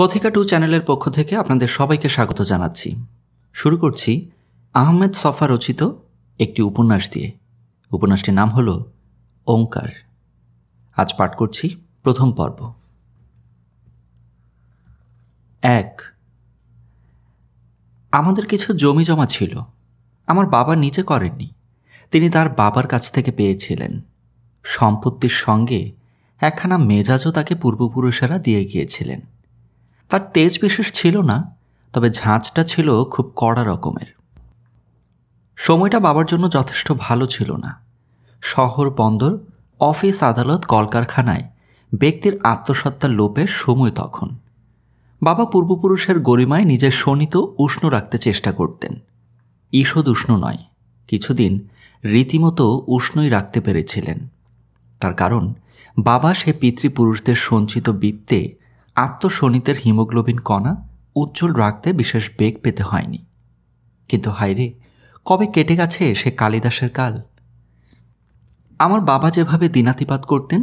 কথিকা টু চ্যানেলের পক্ষ থেকে আপনাদের সবাইকে স্বাগত জানাচ্ছি শুরু করছি আহমেদ সফা রচিত একটি উপন্যাস দিয়ে উপন্যাসটির নাম হল ওঙ্কার আজ পাঠ করছি প্রথম পর্ব এক আমাদের কিছু জমি জমা ছিল আমার বাবা নিচে করেননি তিনি তার বাবার কাছ থেকে পেয়েছিলেন সম্পত্তির সঙ্গে একখানা মেজাজও তাকে পূর্বপুরুষেরা দিয়ে গিয়েছিলেন তার তেজ বিশেষ ছিল না তবে ঝাঁচটা ছিল খুব কড়া রকমের সময়টা বাবার জন্য যথেষ্ট ভালো ছিল না শহর বন্দর অফিস আদালত কলকারখানায় ব্যক্তির আত্মসত্তার লোপের সময় তখন বাবা পূর্বপুরুষের গরিমায় নিজের শোণিত উষ্ণ রাখতে চেষ্টা করতেন ঈষদ উষ্ণ নয় কিছুদিন রীতিমতো উষ্ণই রাখতে পেরেছিলেন তার কারণ বাবা সে পিতৃপুরুষদের সঞ্চিত বৃত্তে আত্মশনিতের হিমোগ্লোবিন কণা উজ্জ্বল রাখতে বিশেষ বেগ পেতে হয়নি কিন্তু হাইরে কবে কেটে গেছে সে কালিদাসের কাল আমার বাবা যেভাবে দিনাতিপাত করতেন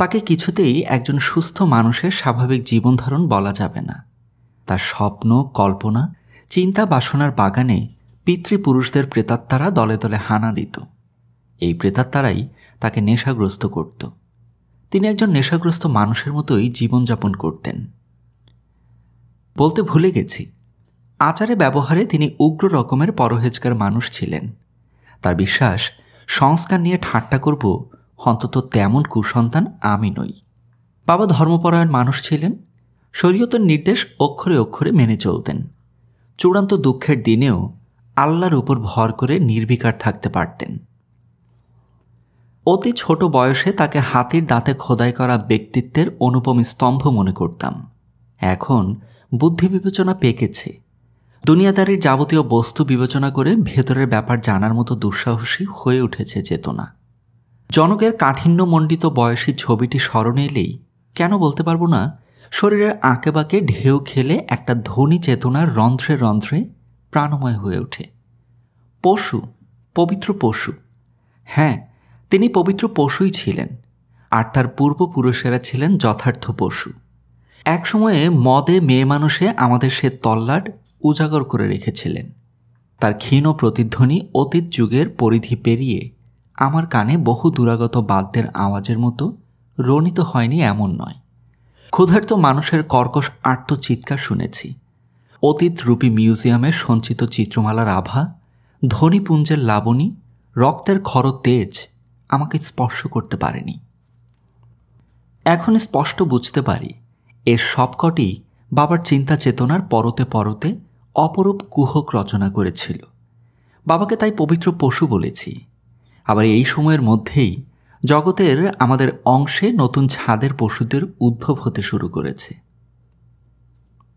তাকে কিছুতেই একজন সুস্থ মানুষের স্বাভাবিক জীবনধারণ বলা যাবে না তার স্বপ্ন কল্পনা চিন্তা বাসনার বাগানে পিতৃপুরুষদের প্রেতাত্মারা দলে দলে হানা দিত এই প্রেতাত্মারাই তাকে নেশাগ্রস্ত করতো তিনি একজন নেশাগ্রস্ত মানুষের মতোই জীবনযাপন করতেন বলতে ভুলে গেছি আচারে ব্যবহারে তিনি উগ্র রকমের পরহেজকার মানুষ ছিলেন তার বিশ্বাস সংস্কার নিয়ে ঠাট্টা করব অন্তত তেমন কুসন্তান আমি নই বাবা ধর্মপরায়ণ মানুষ ছিলেন শরীয়তের নির্দেশ অক্ষরে অক্ষরে মেনে চলতেন চূড়ান্ত দুঃখের দিনেও আল্লাহর উপর ভর করে নির্বিকার থাকতে পারতেন অতি ছোট বয়সে তাকে হাতির দাঁতে খোদাই করা ব্যক্তিত্বের অনুপম স্তম্ভ মনে করতাম এখন বুদ্ধি বিবেচনা পেকেছে দুনিয়াদারির যাবতীয় বস্তু বিবেচনা করে ভেতরের ব্যাপার জানার মতো দুঃসাহসী হয়ে উঠেছে চেতনা জনকের কাঠিন্যমণ্ডিত বয়সী ছবিটি স্মরণে এলেই কেন বলতে পারবো না শরীরের আঁকেবাঁকে ঢেউ খেলে একটা ধনী চেতনার রন্ধ্রে রন্ধ্রে প্রাণময় হয়ে ওঠে পশু পবিত্র পশু হ্যাঁ তিনি পবিত্র পশুই ছিলেন আর তার পূর্বপুরুষেরা ছিলেন যথার্থ পশু এক সময়ে মদে মেয়ে মানুষে আমাদের সে তল্লাট উজাগর করে রেখেছিলেন তার ক্ষীণ প্রতিধ্বনি অতীত যুগের পরিধি পেরিয়ে আমার কানে বহু দূরাগত বাদ্যের আওয়াজের মতো রণিত হয়নি এমন নয় ক্ষুধার্ত মানুষের কর্কশ আত্মচিৎকার শুনেছি অতীত রূপী মিউজিয়ামের সঞ্চিত চিত্রমালার আভা ধ্বনিপুঞ্জের লাবণী রক্তের খর তেজ আমাকে স্পর্শ করতে পারেনি এখন স্পষ্ট বুঝতে পারি এর সবকটি বাবার চিন্তা চেতনার পরতে পরতে অপরূপ কুহক রচনা করেছিল বাবাকে তাই পবিত্র পশু বলেছি আবার এই সময়ের মধ্যেই জগতের আমাদের অংশে নতুন ছাদের পশুদের উদ্ভব হতে শুরু করেছে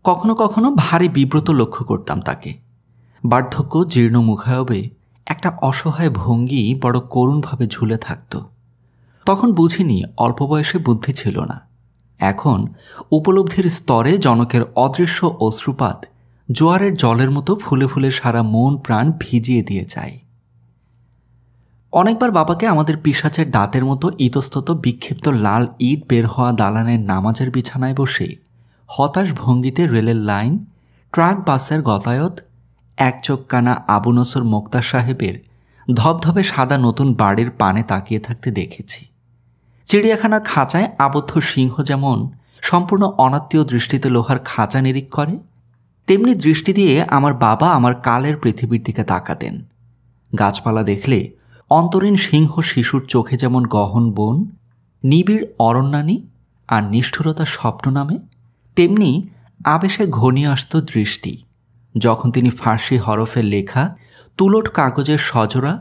কখনো কখনো ভারী বিব্রত লক্ষ্য করতাম তাকে বার্ধক্য জীর্ণ মুখায়বে একটা অসহায় ভঙ্গি বড় করুণভাবে ঝুলে থাকত তখন বুঝিনি অল্প বয়সে বুদ্ধি ছিল না এখন উপলব্ধির স্তরে জনকের অদৃশ্য অশ্রুপাত জোয়ারের জলের মতো ফুলে ফুলে সারা মন প্রাণ ভিজিয়ে দিয়ে যায় অনেকবার বাবাকে আমাদের পিসাচের দাঁতের মতো ইতস্তত বিক্ষিপ্ত লাল ইট বের হওয়া দালানের নামাজের বিছানায় বসে হতাশ ভঙ্গিতে রেলের লাইন ট্রাক বাসের গতায়ত এক চোখ কানা আবু নসর মোক্তা সাহেবের ধবধবে সাদা নতুন বাড়ির পানে তাকিয়ে থাকতে দেখেছি চিড়িয়াখানার খাঁচায় আবদ্ধ সিংহ যেমন সম্পূর্ণ অনাত্মীয় দৃষ্টিতে লোহার খাঁচা নিরীক করে তেমনি দৃষ্টি দিয়ে আমার বাবা আমার কালের পৃথিবীর দিকে তাকাতেন গাছপালা দেখলে অন্তরীণ সিংহ শিশুর চোখে যেমন গহন বন নিবিড় অরণ্যানী আর নিষ্ঠুরতা স্বপ্ন নামে তেমনি আবেশে ঘনিয়ে আসত দৃষ্টি যখন তিনি ফার্সি হরফে লেখা তুলোট কাগজের সজরা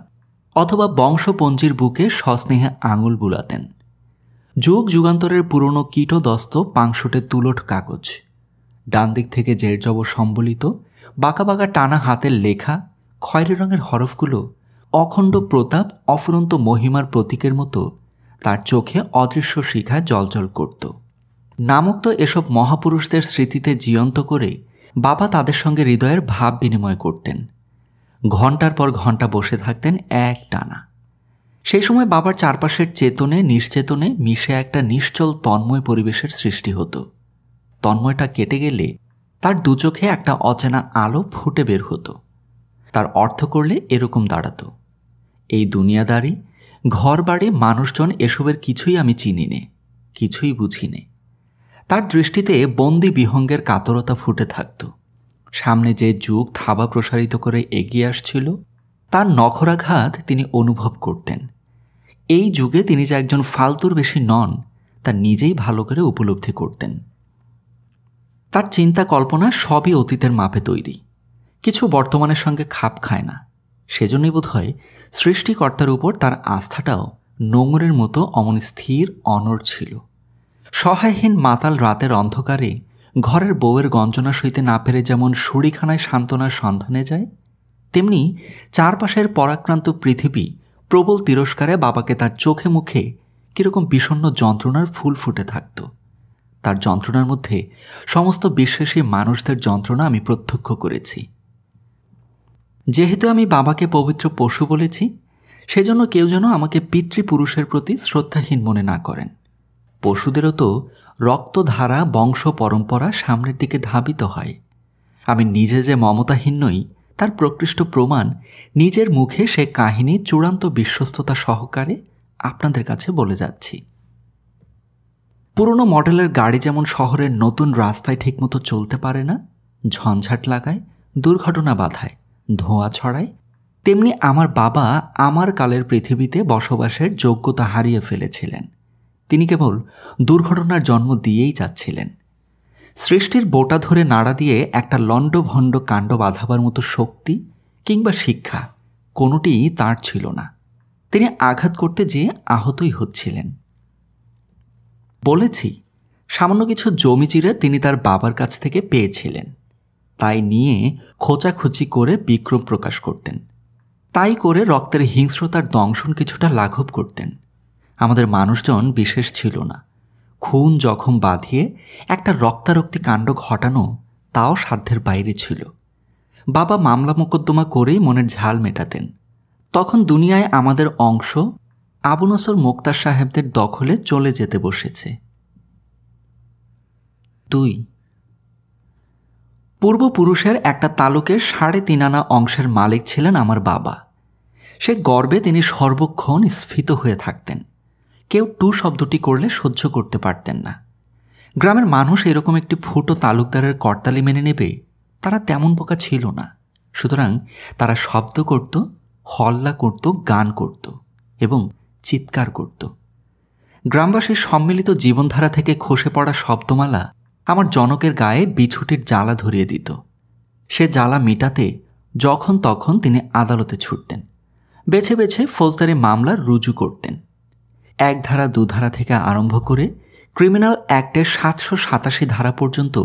অথবা বংশপঞ্জির বুকে সস্নেহে আঙুল বুলাতেন যুগ যুগান্তরের পুরনো কীটদস্ত পাংশুটে তুলোট কাগজ ডান দিক থেকে জেরজব সম্বলিত বাঁকা বাঁকা টানা হাতের লেখা খয়েরি রঙের হরফগুলো অখণ্ড প্রতাপ অফুরন্ত মহিমার প্রতীকের মতো তার চোখে অদৃশ্য শিখা জলজল করত নামক তো এসব মহাপুরুষদের স্মৃতিতে জীয়ন্ত করে বাবা তাদের সঙ্গে হৃদয়ের ভাব বিনিময় করতেন ঘন্টার পর ঘন্টা বসে থাকতেন এক টানা সেই সময় বাবার চারপাশের চেতনে নিশ্চেতনে মিশে একটা নিশ্চল তন্ময় পরিবেশের সৃষ্টি হতো তন্ময়টা কেটে গেলে তার দু চোখে একটা অচেনা আলো ফুটে বের হতো তার অর্থ করলে এরকম দাঁড়াতো এই দুনিয়াদারি ঘর বাড়ি মানুষজন এসবের কিছুই আমি চিনি নে কিছুই বুঝি নে তার দৃষ্টিতে বন্দি বিহঙ্গের কাতরতা ফুটে থাকত সামনে যে যুগ থাবা প্রসারিত করে এগিয়ে আসছিল তার নখরাঘাত তিনি অনুভব করতেন এই যুগে তিনি যে একজন ফালতুর বেশি নন তা নিজেই ভালো করে উপলব্ধি করতেন তার চিন্তা কল্পনা সবই অতীতের মাপে তৈরি কিছু বর্তমানের সঙ্গে খাপ খায় না সেজন্যই বোধ হয় সৃষ্টিকর্তার উপর তার আস্থাটাও নোংরের মতো অমন স্থির অনর ছিল সহায়হীন মাতাল রাতের অন্ধকারে ঘরের বউয়ের গঞ্জনা সইতে না পেরে যেমন সুরিখানায় সান্ত্বনার সন্ধানে যায় তেমনি চারপাশের পরাক্রান্ত পৃথিবী প্রবল তিরস্কারে বাবাকে তার চোখে মুখে কীরকম বিষণ্ন যন্ত্রণার ফুল ফুটে থাকত তার যন্ত্রণার মধ্যে সমস্ত বিশ্বাসী মানুষদের যন্ত্রণা আমি প্রত্যক্ষ করেছি যেহেতু আমি বাবাকে পবিত্র পশু বলেছি সেজন্য কেউ যেন আমাকে পিতৃপুরুষের প্রতি শ্রদ্ধাহীন মনে না করেন পশুদেরও তো রক্তধারা বংশ পরম্পরা সামনের দিকে ধাবিত হয় আমি নিজে যে মমতাহীন নই তার প্রকৃষ্ট প্রমাণ নিজের মুখে সে কাহিনী চূড়ান্ত বিশ্বস্ততা সহকারে আপনাদের কাছে বলে যাচ্ছি পুরনো মডেলের গাড়ি যেমন শহরের নতুন রাস্তায় ঠিকমতো চলতে পারে না ঝঞ্ঝাট লাগায় দুর্ঘটনা বাধায় ধোঁয়া ছড়ায় তেমনি আমার বাবা আমার কালের পৃথিবীতে বসবাসের যোগ্যতা হারিয়ে ফেলেছিলেন তিনি কেবল দুর্ঘটনার জন্ম দিয়েই যাচ্ছিলেন সৃষ্টির বোটা ধরে নাড়া দিয়ে একটা লণ্ডভণ্ড কাণ্ড বাঁধাবার মতো শক্তি কিংবা শিক্ষা কোনোটিই তার ছিল না তিনি আঘাত করতে যেয়ে আহতই হচ্ছিলেন বলেছি সামান্য কিছু জমি চিরে তিনি তার বাবার কাছ থেকে পেয়েছিলেন তাই নিয়ে খোঁচাখুচি করে বিক্রম প্রকাশ করতেন তাই করে রক্তের হিংস্রতার দংশন কিছুটা লাঘব করতেন আমাদের মানুষজন বিশেষ ছিল না খুন জখম বাঁধিয়ে একটা রক্তারক্তি কাণ্ড ঘটানো তাও সাধ্যের বাইরে ছিল বাবা মামলা মোকদ্দমা করেই মনের ঝাল মেটাতেন তখন দুনিয়ায় আমাদের অংশ আবু নসর মোক্তার সাহেবদের দখলে চলে যেতে বসেছে দুই পূর্বপুরুষের একটা তালুকের সাড়ে তিন আনা অংশের মালিক ছিলেন আমার বাবা সে গর্বে তিনি সর্বক্ষণ স্ফীত হয়ে থাকতেন কেউ টু শব্দটি করলে সহ্য করতে পারতেন না গ্রামের মানুষ এরকম একটি ফুটো তালুকদারের করতালি মেনে নেবে তারা তেমন বোকা ছিল না সুতরাং তারা শব্দ করত হল্লা করত গান করত এবং চিৎকার করত গ্রামবাসীর সম্মিলিত জীবনধারা থেকে খসে পড়া শব্দমালা আমার জনকের গায়ে বিছুটির জ্বালা ধরিয়ে দিত সে জ্বালা মেটাতে যখন তখন তিনি আদালতে ছুটতেন বেছে বেছে ফৌজদারি মামলা রুজু করতেন এক ধারা দুধারা থেকে আরম্ভ করে ক্রিমিনাল অ্যাক্টের সাতশো সাতাশি ধারা পর্যন্ত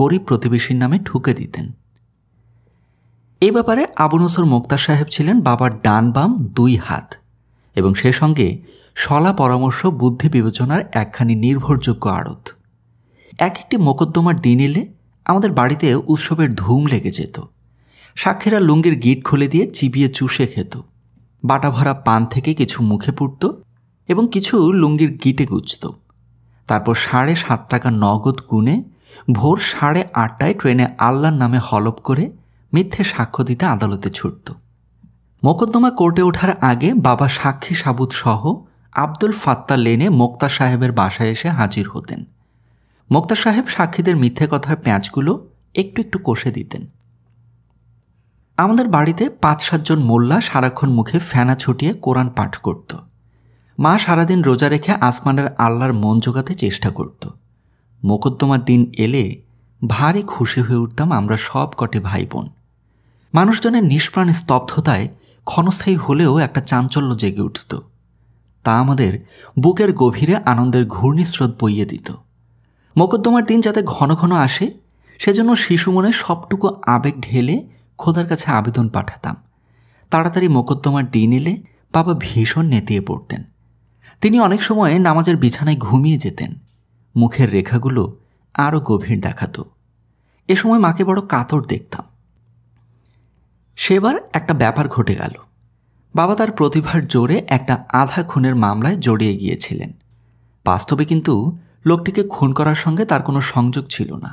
গরিব প্রতিবেশীর নামে ঠুকে দিতেন এ ব্যাপারে আবু নসর মোক্তার সাহেব ছিলেন বাবার ডান বাম দুই হাত এবং সে সঙ্গে সলা পরামর্শ বুদ্ধি বিবেচনার একখানি নির্ভরযোগ্য আড়ত এক একটি মোকদ্দমার দিন এলে আমাদের বাড়িতে উৎসবের ধুম লেগে যেত সাক্ষীরা লুঙ্গির গিট খুলে দিয়ে চিবিয়ে চুষে খেত বাটা ভরা পান থেকে কিছু মুখে পুড়ত এবং কিছু লুঙ্গির গিটে গুজত তারপর সাড়ে সাত টাকা নগদ গুনে ভোর সাড়ে আটটায় ট্রেনে আল্লাহর নামে হলপ করে মিথ্যে সাক্ষ্য দিতে আদালতে ছুটত মোকদ্দমা কোর্টে ওঠার আগে বাবা সাক্ষী সাবুদ সহ আব্দুল ফাত্তা লেনে মোক্তা সাহেবের বাসায় এসে হাজির হতেন মোক্তা সাহেব সাক্ষীদের মিথ্যে কথার প্যাঁচগুলো একটু একটু কষে দিতেন আমাদের বাড়িতে পাঁচ সাতজন মোল্লা সারাক্ষণ মুখে ফেনা ছুটিয়ে কোরআন পাঠ করতো মা সারাদিন রোজা রেখে আসমানের আল্লাহর মন জোগাতে চেষ্টা করত মোকদ্দমার দিন এলে ভারী খুশি হয়ে উঠতাম আমরা সব কটে ভাই বোন মানুষজনের নিষ্প্রাণ স্তব্ধতায় ক্ষণস্থায়ী হলেও একটা চাঞ্চল্য জেগে উঠত তা আমাদের বুকের গভীরে আনন্দের ঘূর্ণিস্রোত বইয়ে দিত মোকদ্দমার দিন যাতে ঘন ঘন আসে সেজন্য শিশু মনে সবটুকু আবেগ ঢেলে খোদার কাছে আবেদন পাঠাতাম তাড়াতাড়ি মোকদ্দমার দিন এলে বাবা ভীষণ নেতিয়ে পড়তেন তিনি অনেক সময় নামাজের বিছানায় ঘুমিয়ে যেতেন মুখের রেখাগুলো আরও গভীর দেখাতো এ সময় মাকে বড় কাতর দেখতাম সেবার একটা ব্যাপার ঘটে গেল বাবা তার প্রতিভার জোরে একটা আধা খুনের মামলায় জড়িয়ে গিয়েছিলেন বাস্তবে কিন্তু লোকটিকে খুন করার সঙ্গে তার কোনো সংযোগ ছিল না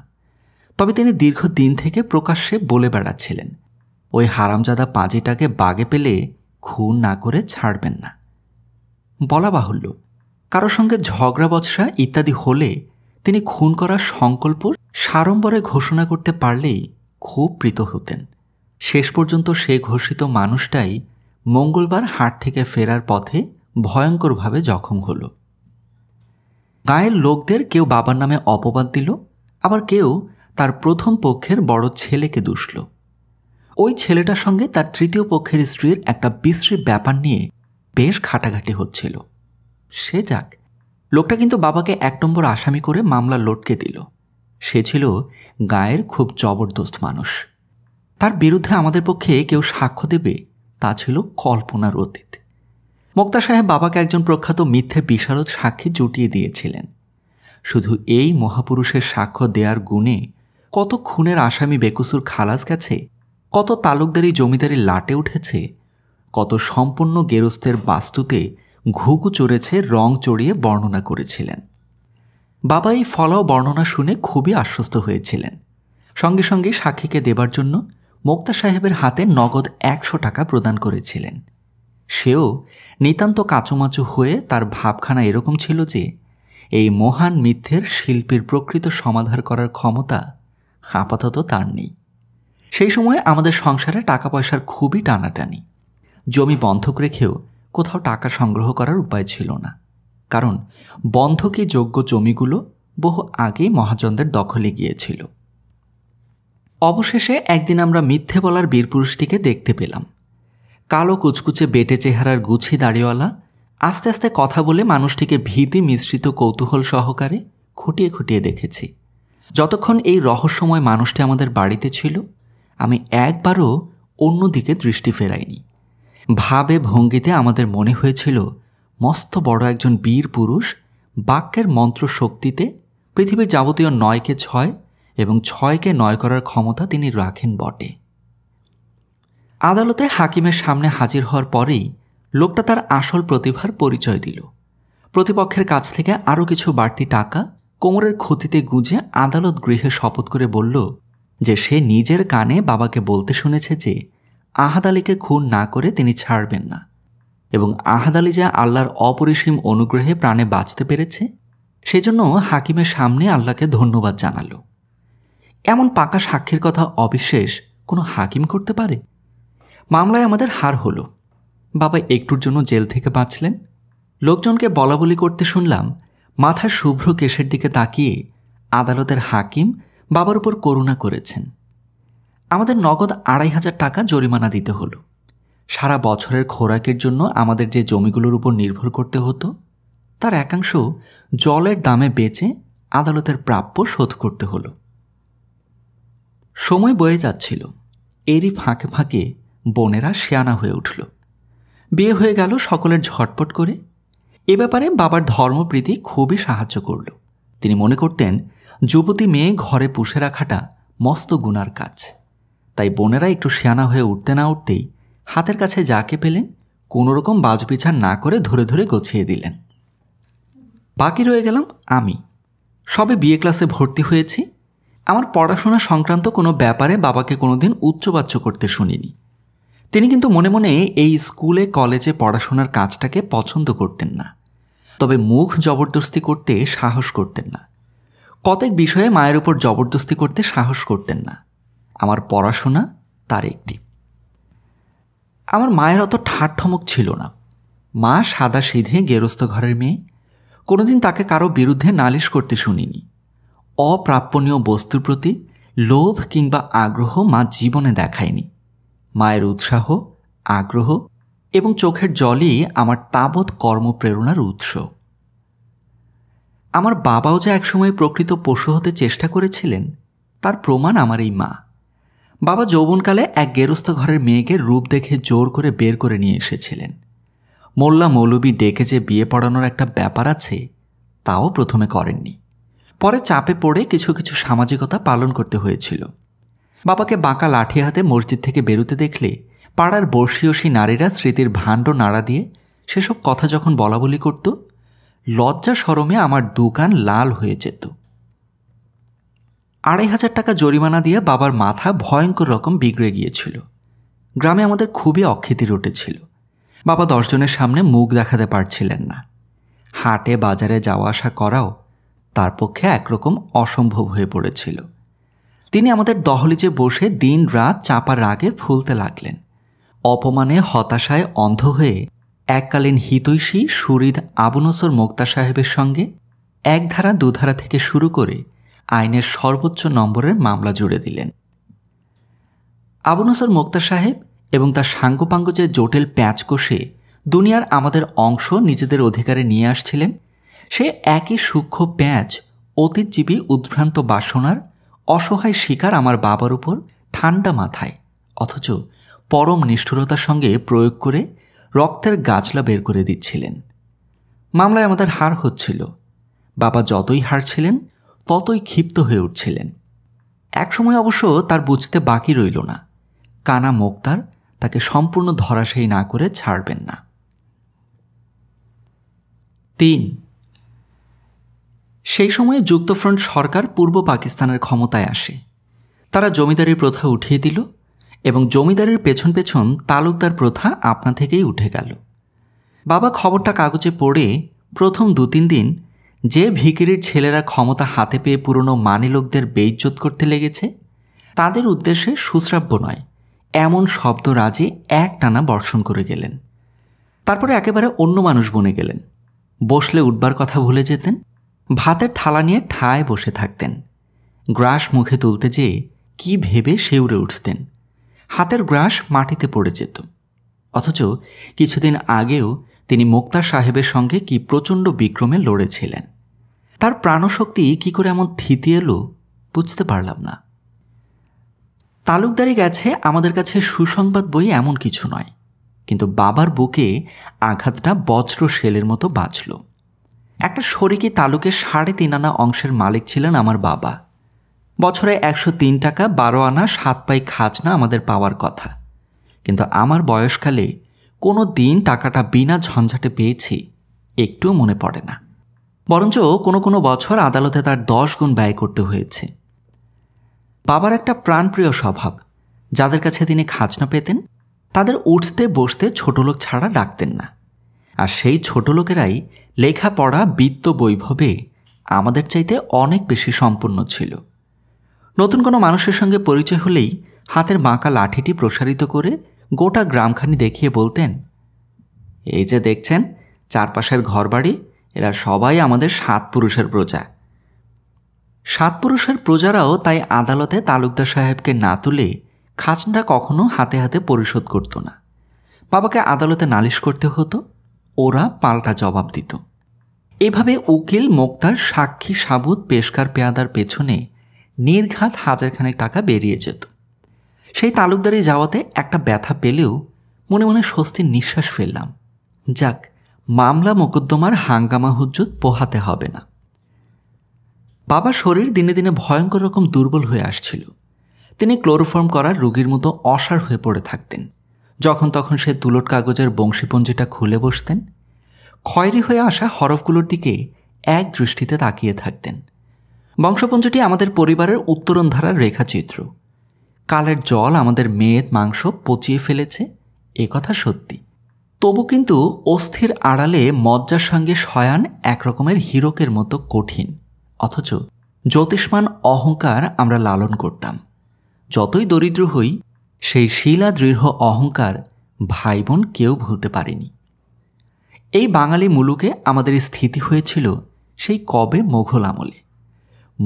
তবে তিনি দীর্ঘ দিন থেকে প্রকাশ্যে বলে বেড়াচ্ছিলেন ওই হারামজাদা পাঁজিটাকে বাগে পেলে খুন না করে ছাড়বেন না বলা বাহুল্য কারো সঙ্গে ঝগড়া বছরা ইত্যাদি হলে তিনি খুন করার সংকল্প সাড়ম্বরে ঘোষণা করতে পারলেই খুব প্রীত হতেন শেষ পর্যন্ত সে ঘোষিত মানুষটাই মঙ্গলবার হাট থেকে ফেরার পথে ভয়ঙ্করভাবে জখম হল গায়ের লোকদের কেউ বাবার নামে অপবাদ দিল আবার কেউ তার প্রথম পক্ষের বড় ছেলেকে দুষল ওই ছেলেটার সঙ্গে তার তৃতীয় পক্ষের স্ত্রীর একটা বিশ্রী ব্যাপার নিয়ে বেশ খাটাঘাটি হচ্ছিল সে যাক লোকটা কিন্তু বাবাকে এক নম্বর আসামি করে মামলা লটকে দিল সে ছিল গায়ের খুব জবরদস্ত মানুষ তার বিরুদ্ধে আমাদের পক্ষে কেউ সাক্ষ্য দেবে তা ছিল কল্পনার অতীত মোক্তা সাহেব বাবাকে একজন প্রখ্যাত মিথ্যে বিশারদ সাক্ষী জুটিয়ে দিয়েছিলেন শুধু এই মহাপুরুষের সাক্ষ্য দেওয়ার গুণে কত খুনের আসামি বেকুসুর খালাস গেছে কত তালুকদারি জমিদারি লাটে উঠেছে কত সম্পূর্ণ গেরস্থের বাস্তুতে ঘুঘু চড়েছে রং চড়িয়ে বর্ণনা করেছিলেন বাবা এই ফলাও বর্ণনা শুনে খুবই আশ্বস্ত হয়েছিলেন সঙ্গে সঙ্গে সাক্ষীকে দেবার জন্য মোক্তা সাহেবের হাতে নগদ একশো টাকা প্রদান করেছিলেন সেও নিতান্ত কাঁচুমাচু হয়ে তার ভাবখানা এরকম ছিল যে এই মহান মিথ্যের শিল্পীর প্রকৃত সমাধান করার ক্ষমতা আপাতত তার নেই সেই সময়ে আমাদের সংসারে টাকা পয়সার খুবই টানাটানি জমি বন্ধক রেখেও কোথাও টাকা সংগ্রহ করার উপায় ছিল না কারণ বন্ধকে যোগ্য জমিগুলো বহু আগে মহাজনদের দখলে গিয়েছিল অবশেষে একদিন আমরা মিথ্যে বলার বীরপুরুষটিকে দেখতে পেলাম কালো কুচকুচে বেটে চেহারার গুছি দাড়িওয়ালা আস্তে আস্তে কথা বলে মানুষটিকে ভীতি মিশ্রিত কৌতূহল সহকারে খুঁটিয়ে খুঁটিয়ে দেখেছি যতক্ষণ এই রহস্যময় মানুষটি আমাদের বাড়িতে ছিল আমি একবারও অন্যদিকে দৃষ্টি ফেরাইনি ভাবে ভঙ্গিতে আমাদের মনে হয়েছিল মস্ত বড় একজন বীর পুরুষ বাক্যের মন্ত্র শক্তিতে পৃথিবীর যাবতীয় নয়কে ছয় এবং ছয়কে নয় করার ক্ষমতা তিনি রাখেন বটে আদালতে হাকিমের সামনে হাজির হওয়ার পরেই লোকটা তার আসল প্রতিভার পরিচয় দিল প্রতিপক্ষের কাছ থেকে আরও কিছু বাড়তি টাকা কোমরের ক্ষতিতে গুঁজে আদালত গৃহে শপথ করে বলল যে সে নিজের কানে বাবাকে বলতে শুনেছে যে আহাদ আলীকে খুন না করে তিনি ছাড়বেন না এবং আহাদ আলী যা আল্লাহর অপরিসীম অনুগ্রহে প্রাণে বাঁচতে পেরেছে সেজন্য হাকিমের সামনে আল্লাহকে ধন্যবাদ জানালো এমন পাকা সাক্ষীর কথা অবিশেষ কোনো হাকিম করতে পারে মামলায় আমাদের হার হলো বাবা একটুর জন্য জেল থেকে বাঁচলেন লোকজনকে বলা বলি করতে শুনলাম মাথা শুভ্র কেশের দিকে তাকিয়ে আদালতের হাকিম বাবার উপর করুণা করেছেন আমাদের নগদ আড়াই হাজার টাকা জরিমানা দিতে হলো সারা বছরের খোরাকের জন্য আমাদের যে জমিগুলোর উপর নির্ভর করতে হতো তার একাংশ জলের দামে বেচে আদালতের প্রাপ্য শোধ করতে হলো সময় বয়ে যাচ্ছিল এরই ফাঁকে ফাঁকে বোনেরা শেয়ানা হয়ে উঠল বিয়ে হয়ে গেল সকলের ঝটপট করে এ ব্যাপারে বাবার ধর্মপ্রীতি খুবই সাহায্য করল তিনি মনে করতেন যুবতী মেয়ে ঘরে পুষে রাখাটা মস্ত গুণার কাজ তাই বোনেরা একটু শিয়ানা হয়ে উঠতে না উঠতেই হাতের কাছে যাকে পেলেন রকম বাজপিছা না করে ধরে ধরে গছিয়ে দিলেন বাকি রয়ে গেলাম আমি সবে বিয়ে ক্লাসে ভর্তি হয়েছি আমার পড়াশোনা সংক্রান্ত কোনো ব্যাপারে বাবাকে কোনোদিন উচ্চবাচ্য করতে শুনিনি তিনি কিন্তু মনে মনে এই স্কুলে কলেজে পড়াশোনার কাজটাকে পছন্দ করতেন না তবে মুখ জবরদস্তি করতে সাহস করতেন না কতক বিষয়ে মায়ের উপর জবরদস্তি করতে সাহস করতেন না আমার পড়াশোনা তার একটি আমার মায়ের অত ঠাটঠমক ছিল না মা সাদা সিধে গেরস্থ ঘরের মেয়ে কোনোদিন তাকে কারো বিরুদ্ধে নালিশ করতে শুনিনি অপ্রাপ্যনীয় বস্তুর প্রতি লোভ কিংবা আগ্রহ মা জীবনে দেখায়নি মায়ের উৎসাহ আগ্রহ এবং চোখের জলই আমার তাবৎ কর্মপ্রেরণার উৎস আমার বাবাও যে একসময় প্রকৃত পশু হতে চেষ্টা করেছিলেন তার প্রমাণ আমার এই মা বাবা যৌবনকালে এক গেরস্থ ঘরের মেয়েকে রূপ দেখে জোর করে বের করে নিয়ে এসেছিলেন মোল্লা মৌলবী ডেকে যে বিয়ে পড়ানোর একটা ব্যাপার আছে তাও প্রথমে করেননি পরে চাপে পড়ে কিছু কিছু সামাজিকতা পালন করতে হয়েছিল বাবাকে বাঁকা লাঠি হাতে মসজিদ থেকে বেরোতে দেখলে পাড়ার বর্ষীয়সী নারীরা স্মৃতির ভাণ্ড নাড়া দিয়ে সেসব কথা যখন বলা বলি করত লজ্জা সরমে আমার দোকান লাল হয়ে যেত আড়াই হাজার টাকা জরিমানা দিয়ে বাবার মাথা ভয়ঙ্কর রকম বিগড়ে গিয়েছিল গ্রামে আমাদের খুবই অক্ষিতির রটেছিল বাবা দশজনের সামনে মুখ দেখাতে পারছিলেন না হাটে বাজারে যাওয়া আসা করাও তার পক্ষে একরকম অসম্ভব হয়ে পড়েছিল তিনি আমাদের দহলিজে বসে দিন রাত চাপা রাগে ফুলতে লাগলেন অপমানে হতাশায় অন্ধ হয়ে এককালীন হিতৈষী সুরিদ আবুনসর মোক্তা সাহেবের সঙ্গে একধারা দুধারা থেকে শুরু করে আইনের সর্বোচ্চ নম্বরের মামলা জুড়ে দিলেন আবু নসর মোক্তার সাহেব এবং তার সাঙ্গপাঙ্গ যে জটিল প্যাঁচ কষে দুনিয়ার আমাদের অংশ নিজেদের অধিকারে নিয়ে আসছিলেন সে একই সূক্ষ্ম প্যাঁচ অতীতজীবী উদ্ভ্রান্ত বাসনার অসহায় শিকার আমার বাবার উপর ঠান্ডা মাথায় অথচ পরম নিষ্ঠুরতার সঙ্গে প্রয়োগ করে রক্তের গাছলা বের করে দিচ্ছিলেন মামলায় আমাদের হার হচ্ছিল বাবা যতই হারছিলেন ততই ক্ষিপ্ত হয়ে উঠছিলেন একসময় অবশ্য তার বুঝতে বাকি রইল না কানা মোক্তার তাকে সম্পূর্ণ ধরাশায়ী না করে ছাড়বেন না তিন সেই সময়ে যুক্তফ্রন্ট সরকার পূর্ব পাকিস্তানের ক্ষমতায় আসে তারা জমিদারি প্রথা উঠিয়ে দিল এবং জমিদারের পেছন পেছন তালুকদার প্রথা আপনা থেকেই উঠে গেল বাবা খবরটা কাগজে পড়ে প্রথম দু তিন দিন যে ভিকিরির ছেলেরা ক্ষমতা হাতে পেয়ে পুরনো মানিলোকদের বেইজ্জত করতে লেগেছে তাদের উদ্দেশ্যে সুশ্রাব্য নয় এমন শব্দ রাজি এক টানা বর্ষণ করে গেলেন তারপরে একেবারে অন্য মানুষ বনে গেলেন বসলে উঠবার কথা ভুলে যেতেন ভাতের থালা নিয়ে ঠায় বসে থাকতেন গ্রাস মুখে তুলতে যেয়ে কি ভেবে শেউড়ে উঠতেন হাতের গ্রাস মাটিতে পড়ে যেত অথচ কিছুদিন আগেও তিনি মোক্তা সাহেবের সঙ্গে কি প্রচণ্ড বিক্রমে লড়েছিলেন তার প্রাণশক্তি কি করে এমন থিতি এলো বুঝতে পারলাম না তালুকদারি গেছে আমাদের কাছে সুসংবাদ বই এমন কিছু নয় কিন্তু বাবার বুকে আঘাতটা বজ্র শেলের মতো বাঁচল একটা শরিকি তালুকের সাড়ে তিন আনা অংশের মালিক ছিলেন আমার বাবা বছরে একশো তিন টাকা বারো আনা সাত পাই খাজনা আমাদের পাওয়ার কথা কিন্তু আমার বয়সকালে কোনো দিন টাকাটা বিনা ঝঞ্ঝাটে পেয়েছি একটুও মনে পড়ে না বরঞ্চ কোনো কোনো বছর আদালতে তার দশ গুণ ব্যয় করতে হয়েছে বাবার একটা প্রাণপ্রিয় স্বভাব যাদের কাছে তিনি খাজনা পেতেন তাদের উঠতে বসতে লোক ছাড়া ডাকতেন না আর সেই ছোটলোকেরাই লেখাপড়া বিত্ত বৈভবে আমাদের চাইতে অনেক বেশি সম্পূর্ণ ছিল নতুন কোনো মানুষের সঙ্গে পরিচয় হলেই হাতের বাঁকা লাঠিটি প্রসারিত করে গোটা গ্রামখানি দেখিয়ে বলতেন এই যে দেখছেন চারপাশের ঘরবাড়ি এরা সবাই আমাদের সাত পুরুষের প্রজা সাত পুরুষের প্রজারাও তাই আদালতে তালুকদার সাহেবকে না তুলে খাজনা কখনো হাতে হাতে পরিশোধ করত না বাবাকে আদালতে নালিশ করতে হতো ওরা পাল্টা জবাব দিত এভাবে উকিল মোক্তার সাক্ষী সাবুত পেশকার পেয়াদার পেছনে নির্ঘাত হাজারখানেক টাকা বেরিয়ে যেত সেই তালুকদারি যাওয়াতে একটা ব্যথা পেলেও মনে মনে স্বস্তির নিঃশ্বাস ফেললাম যাক মামলা মোকদ্দমার হাঙ্গামা হুজ্জত পোহাতে হবে না বাবা শরীর দিনে দিনে ভয়ঙ্কর রকম দুর্বল হয়ে আসছিল তিনি ক্লোরোফর্ম করার রোগীর মতো অসার হয়ে পড়ে থাকতেন যখন তখন সে তুলোট কাগজের বংশীপঞ্জিটা খুলে বসতেন খয়েরি হয়ে আসা হরফগুলোর দিকে এক দৃষ্টিতে তাকিয়ে থাকতেন বংশপঞ্জিটি আমাদের পরিবারের উত্তরণ ধারার রেখাচিত্র কালের জল আমাদের মেয়ের মাংস পচিয়ে ফেলেছে এ কথা সত্যি তবু কিন্তু অস্থির আড়ালে মজ্জার সঙ্গে শয়ান একরকমের হীরকের মতো কঠিন অথচ জ্যোতিষ্মান অহংকার আমরা লালন করতাম যতই দরিদ্র হই সেই শিলা দৃঢ় অহংকার ভাই বোন কেউ ভুলতে পারেনি এই বাঙালি মুলুকে আমাদের স্থিতি হয়েছিল সেই কবে মোঘল আমলে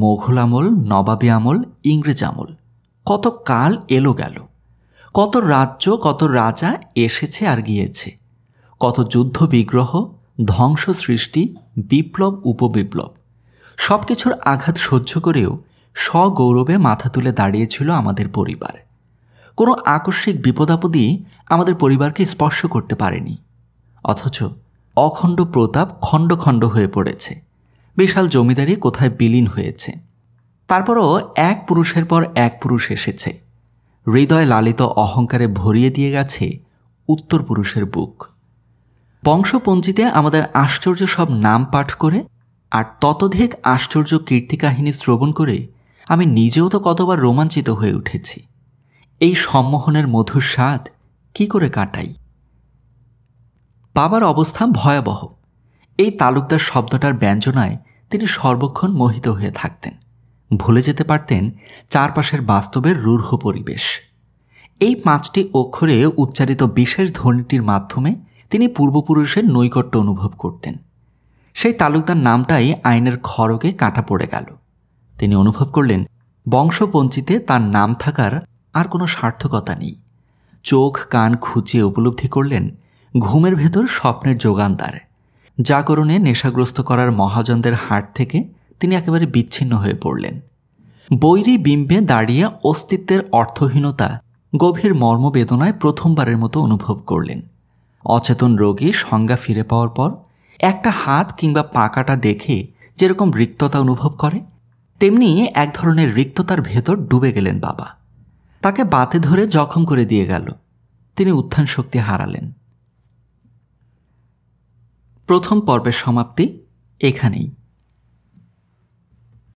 মোঘল আমল নবাবী আমল ইংরেজ আমল কত কাল এলো গেল কত রাজ্য কত রাজা এসেছে আর গিয়েছে কত যুদ্ধ বিগ্রহ ধ্বংস সৃষ্টি বিপ্লব উপবিপ্লব সব কিছুর আঘাত সহ্য করেও স্বগৌরবে মাথা তুলে দাঁড়িয়েছিল আমাদের পরিবার কোনো আকস্মিক বিপদাপদই আমাদের পরিবারকে স্পর্শ করতে পারেনি অথচ অখণ্ড প্রতাপ খণ্ড খণ্ড হয়ে পড়েছে বিশাল জমিদারি কোথায় বিলীন হয়েছে তারপরও এক পুরুষের পর এক পুরুষ এসেছে হৃদয় লালিত অহংকারে ভরিয়ে দিয়ে গেছে উত্তর পুরুষের বুক বংশপঞ্জিতে আমাদের আশ্চর্য সব নাম পাঠ করে আর ততধিক আশ্চর্য কীর্তিকাহিনী শ্রবণ করে আমি নিজেও তো কতবার রোমাঞ্চিত হয়ে উঠেছি এই সম্মোহনের মধুর স্বাদ কি করে কাটাই বাবার অবস্থা ভয়াবহ এই তালুকদার শব্দটার ব্যঞ্জনায় তিনি সর্বক্ষণ মোহিত হয়ে থাকতেন ভুলে যেতে পারতেন চারপাশের বাস্তবের রূঢ় পরিবেশ এই পাঁচটি অক্ষরে উচ্চারিত বিশেষ ধ্বনিটির মাধ্যমে তিনি পূর্বপুরুষের নৈকট্য অনুভব করতেন সেই তালুকদার নামটাই আইনের খড়গে কাঁটা পড়ে গেল তিনি অনুভব করলেন বংশপঞ্চিতে তার নাম থাকার আর কোনো সার্থকতা নেই চোখ কান খুঁচিয়ে উপলব্ধি করলেন ঘুমের ভেতর স্বপ্নের যোগানদার জাগরণে নেশাগ্রস্ত করার মহাজনদের হাট থেকে তিনি একেবারে বিচ্ছিন্ন হয়ে পড়লেন বৈরী বিম্বে দাঁড়িয়ে অস্তিত্বের অর্থহীনতা গভীর মর্মবেদনায় প্রথমবারের মতো অনুভব করলেন অচেতন রোগী সংজ্ঞা ফিরে পাওয়ার পর একটা হাত কিংবা পাকাটা দেখে যেরকম রিক্ততা অনুভব করে তেমনি এক ধরনের রিক্ততার ভেতর ডুবে গেলেন বাবা তাকে বাতে ধরে জখম করে দিয়ে গেল তিনি উত্থান শক্তি হারালেন প্রথম পর্বের সমাপ্তি এখানেই